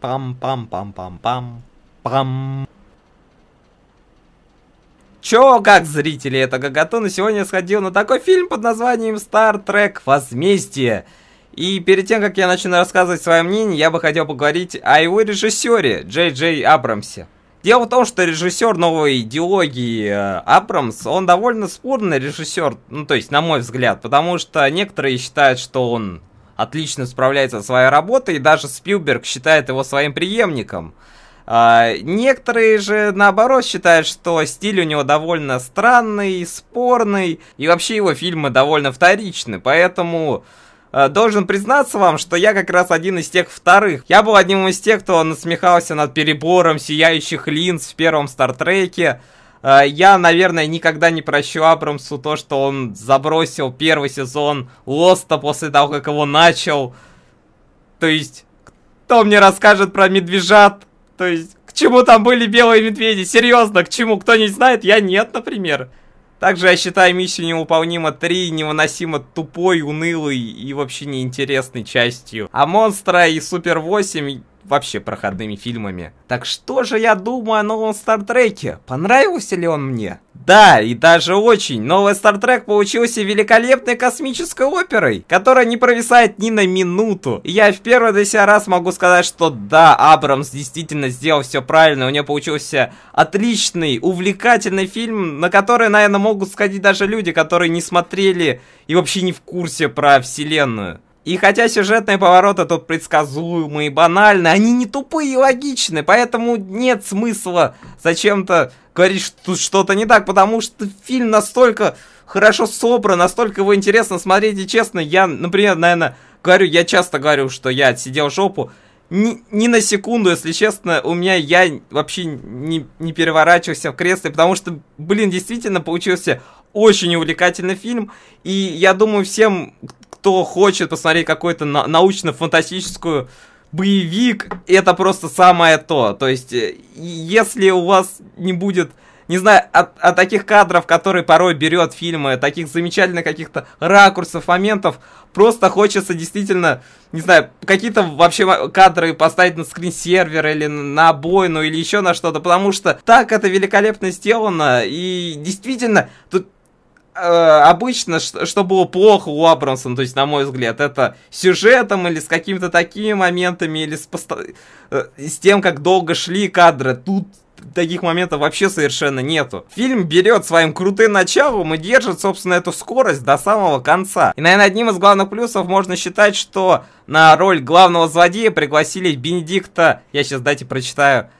Пам-пам-пам-пам-пам. Пам. Чё, как зрители, это Гагатун и сегодня сходил на такой фильм под названием Star Trek Возмездие. И перед тем, как я начну рассказывать свое мнение, я бы хотел поговорить о его режиссере Джей Джей Абрамсе. Дело в том, что режиссер новой идеологии э, Абрамс, он довольно спорный режиссер, ну то есть на мой взгляд, потому что некоторые считают, что он отлично справляется со своей работой, и даже Спилберг считает его своим преемником. А, некоторые же, наоборот, считают, что стиль у него довольно странный, спорный, и вообще его фильмы довольно вторичны, поэтому... А, должен признаться вам, что я как раз один из тех вторых. Я был одним из тех, кто насмехался над перебором сияющих линз в первом Стартреке, Э, я, наверное, никогда не прощу Абрамсу то, что он забросил первый сезон Лоста после того, как его начал. То есть, кто мне расскажет про медвежат? То есть, к чему там были белые медведи? Серьезно, к чему? Кто не знает, я нет, например. Также я считаю миссию невыполнима 3 невыносимо тупой, унылой и вообще неинтересной частью. А монстра и Супер 8 вообще проходными фильмами. Так что же я думаю о новом Стартреке? Понравился ли он мне? Да, и даже очень. Новый Стартрек получился великолепной космической оперой, которая не провисает ни на минуту. И я в первый до себя раз могу сказать, что да, Абрамс действительно сделал все правильно. У него получился отличный, увлекательный фильм, на который, наверное, могут сходить даже люди, которые не смотрели и вообще не в курсе про вселенную. И хотя сюжетные повороты тут предсказуемые и банальны, они не тупые и логичные, поэтому нет смысла зачем-то говорить, что тут что-то не так, потому что фильм настолько хорошо собран, настолько его интересно смотреть, и честно, я, например, наверное, говорю, я часто говорю, что я отсидел жопу, ни, ни на секунду, если честно, у меня я вообще не, не переворачивался в кресле, потому что, блин, действительно получился очень увлекательный фильм. И я думаю, всем, кто хочет посмотреть какой-то на, научно-фантастическую боевик, это просто самое то. То есть, э, если у вас не будет не знаю, от, от таких кадров, которые порой берет фильмы, таких замечательных каких-то ракурсов, моментов, просто хочется действительно, не знаю, какие-то вообще кадры поставить на скрин-сервер или на обойну или еще на что-то, потому что так это великолепно сделано, и действительно, тут э, обычно, что, было плохо у Абрамсона, то есть, на мой взгляд, это сюжетом или с какими-то такими моментами, или с, пост... Э, с тем, как долго шли кадры. Тут таких моментов вообще совершенно нету. Фильм берет своим крутым началом и держит, собственно, эту скорость до самого конца. И, наверное, одним из главных плюсов можно считать, что на роль главного злодея пригласили Бенедикта, я сейчас дайте прочитаю,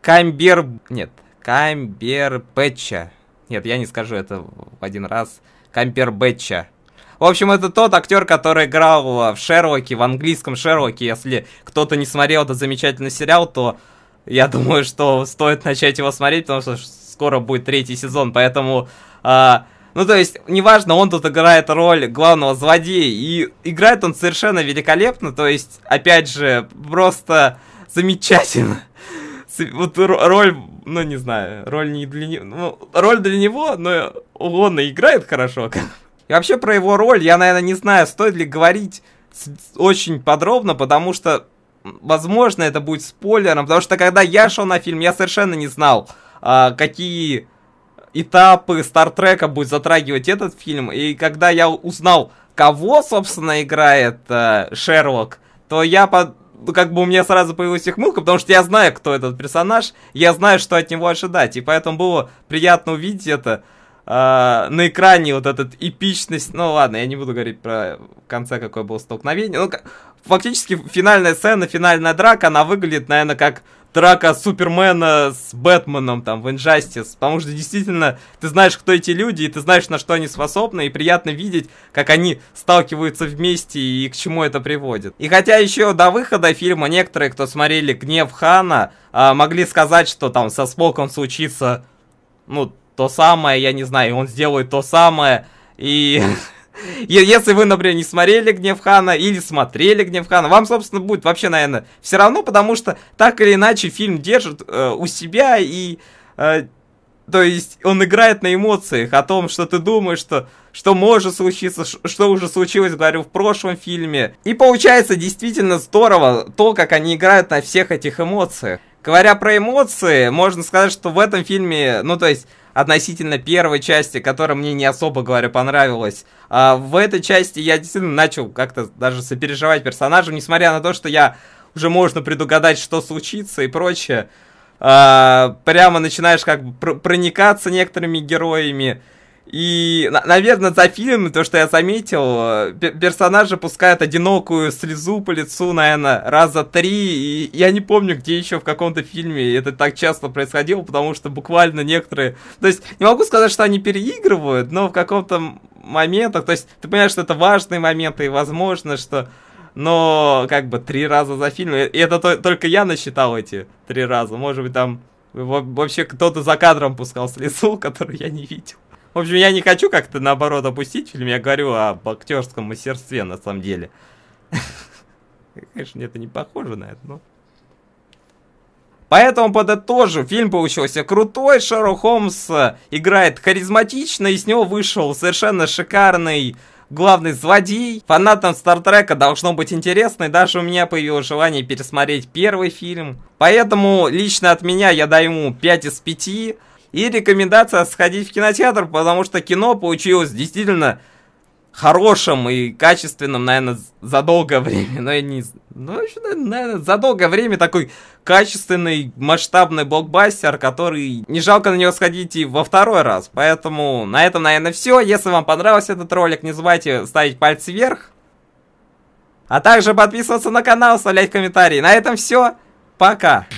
Камбер... Нет, Камбербэтча. Нет, я не скажу это в один раз. Камбербэтча. В общем, это тот актер, который играл в Шерлоке, в английском Шерлоке. Если кто-то не смотрел этот замечательный сериал, то я думаю, что стоит начать его смотреть, потому что скоро будет третий сезон, поэтому... А, ну, то есть, неважно, он тут играет роль главного злодея, и играет он совершенно великолепно, то есть, опять же, просто замечательно. Вот роль, ну, не знаю, роль не для него, ну, роль для него, но он и играет хорошо. И вообще про его роль я, наверное, не знаю, стоит ли говорить очень подробно, потому что возможно, это будет спойлером, потому что когда я шел на фильм, я совершенно не знал, а, какие этапы Стартрека будет затрагивать этот фильм. И когда я узнал, кого, собственно, играет э, Шерлок, то я под ну, как бы у меня сразу появилась ихмылка, потому что я знаю, кто этот персонаж, я знаю, что от него ожидать, и поэтому было приятно увидеть это а, на экране вот этот эпичность. Ну ладно, я не буду говорить про в конце, какое было столкновение. Ну, фактически финальная сцена, финальная драка, она выглядит, наверное, как драка Супермена с Бэтменом там в Injustice, потому что действительно ты знаешь, кто эти люди, и ты знаешь, на что они способны, и приятно видеть, как они сталкиваются вместе и к чему это приводит. И хотя еще до выхода фильма некоторые, кто смотрели «Гнев Хана», а, могли сказать, что там со Споком случится, ну, то самое, я не знаю, он сделает то самое, и... Если вы, например, не смотрели «Гнев Хана» или смотрели «Гнев Хана», вам, собственно, будет вообще, наверное, все равно, потому что так или иначе фильм держит э, у себя, и, э, то есть, он играет на эмоциях о том, что ты думаешь, что, что может случиться, что уже случилось, говорю, в прошлом фильме. И получается действительно здорово то, как они играют на всех этих эмоциях. Говоря про эмоции, можно сказать, что в этом фильме, ну то есть относительно первой части, которая мне не особо, говоря, понравилась. А в этой части я действительно начал как-то даже сопереживать персонажам, несмотря на то, что я уже можно предугадать, что случится и прочее. А, прямо начинаешь как бы проникаться некоторыми героями. И, наверное, за фильм, то, что я заметил, персонажи пускают одинокую слезу по лицу, наверное, раза три. И я не помню, где еще в каком-то фильме это так часто происходило, потому что буквально некоторые... То есть, не могу сказать, что они переигрывают, но в каком-то моментах... То есть, ты понимаешь, что это важные моменты, и возможно, что... Но, как бы, три раза за фильм... И это то, только я насчитал эти три раза. Может быть, там вообще кто-то за кадром пускал слезу, которую я не видел. В общем, я не хочу как-то наоборот опустить фильм, я говорю об актерском мастерстве на самом деле. Конечно, это не похоже на это, но... Поэтому подытожу, фильм получился крутой, Шерлок Холмс э, играет харизматично, и с него вышел совершенно шикарный главный злодей. Фанатам Стартрека должно быть интересно, и даже у меня появилось желание пересмотреть первый фильм. Поэтому лично от меня я даю ему 5 из 5. И рекомендация сходить в кинотеатр, потому что кино получилось действительно хорошим и качественным, наверное, за долгое время. Но ну, я не... Ну, наверное, за долгое время такой качественный, масштабный блокбастер, который не жалко на него сходить и во второй раз. Поэтому на этом, наверное, все. Если вам понравился этот ролик, не забывайте ставить пальцы вверх. А также подписываться на канал, оставлять комментарии. На этом все. Пока.